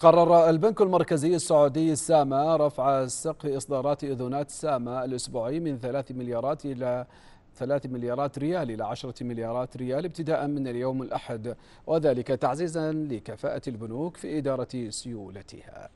قرر البنك المركزي السعودي السامة رفع سقف إصدارات إذونات السامة الأسبوعي من 3 مليارات إلى 3 مليارات ريال إلى 10 مليارات ريال ابتداء من اليوم الأحد وذلك تعزيزا لكفاءة البنوك في إدارة سيولتها